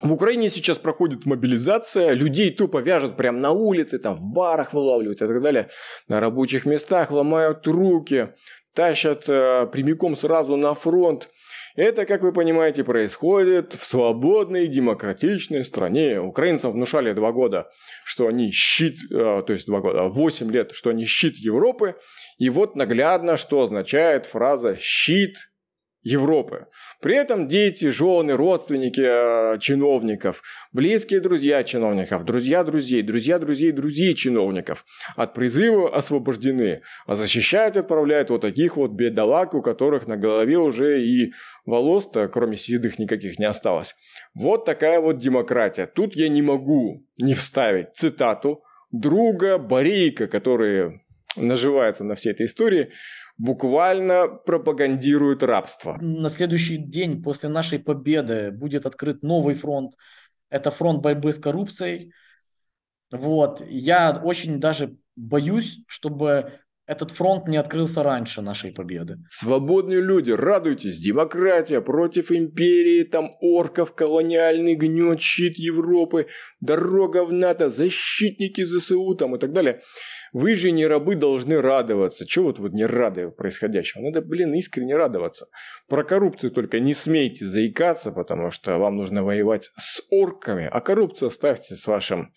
В Украине сейчас проходит мобилизация, людей тупо вяжут прямо на улице, там в барах вылавливают и так далее, на рабочих местах ломают руки, тащат э, прямиком сразу на фронт. Это, как вы понимаете, происходит в свободной демократичной стране. Украинцам внушали два года, что они щит, э, то есть два года, восемь лет, что они щит Европы. И вот наглядно, что означает фраза «щит Европы. При этом дети, жены, родственники э, чиновников, близкие друзья чиновников, друзья друзей, друзья друзей, друзей чиновников от призыва освобождены, а защищают и отправляют вот таких вот бедолаг, у которых на голове уже и волос-то, кроме седых, никаких не осталось. Вот такая вот демократия. Тут я не могу не вставить цитату друга Борейка, который наживается на всей этой истории, буквально пропагандируют рабство. На следующий день после нашей победы будет открыт новый фронт. Это фронт борьбы с коррупцией. Вот. Я очень даже боюсь, чтобы этот фронт не открылся раньше нашей победы. Свободные люди, радуйтесь, демократия против империи, там орков, колониальный гнет, щит Европы, дорога в НАТО, защитники ЗСУ там и так далее. Вы же не рабы должны радоваться. Чего вот вот не рады происходящему? Надо, блин, искренне радоваться. Про коррупцию только не смейте заикаться, потому что вам нужно воевать с орками, а коррупцию оставьте с вашим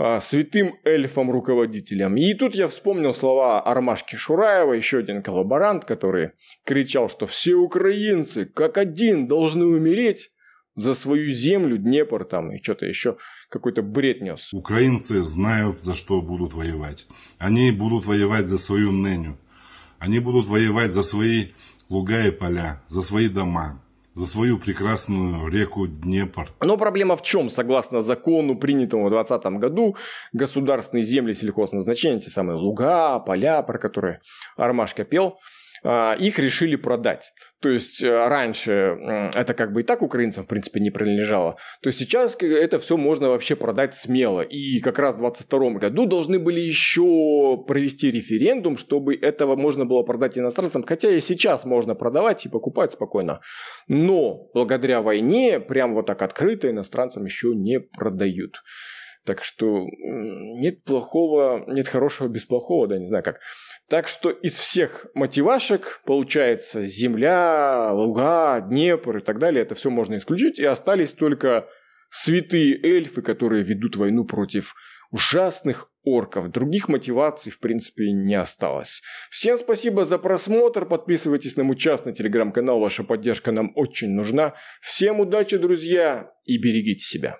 а, святым эльфом-руководителем. И тут я вспомнил слова Армашки Шураева, еще один коллаборант, который кричал, что все украинцы как один должны умереть за свою землю, Днепр там и что-то еще, какой-то бред нес. Украинцы знают, за что будут воевать. Они будут воевать за свою ныню. Они будут воевать за свои луга и поля, за свои дома, за свою прекрасную реку Днепр. Но проблема в чем? Согласно закону, принятому в 2020 году, государственные земли сельхозназначения, те самые луга, поля, про которые Армашка пел, а, их решили продать. То есть э, раньше это как бы и так украинцам, в принципе, не принадлежало. То есть сейчас это все можно вообще продать смело. И как раз в 2022 году должны были еще провести референдум, чтобы этого можно было продать иностранцам. Хотя и сейчас можно продавать и покупать спокойно. Но благодаря войне прям вот так открыто иностранцам еще не продают. Так что нет плохого, нет хорошего без плохого, да, не знаю как. Так что из всех мотивашек, получается, земля, луга, Днепр и так далее, это все можно исключить, и остались только святые эльфы, которые ведут войну против ужасных орков. Других мотиваций, в принципе, не осталось. Всем спасибо за просмотр. Подписывайтесь на мой частный телеграм-канал. Ваша поддержка нам очень нужна. Всем удачи, друзья, и берегите себя.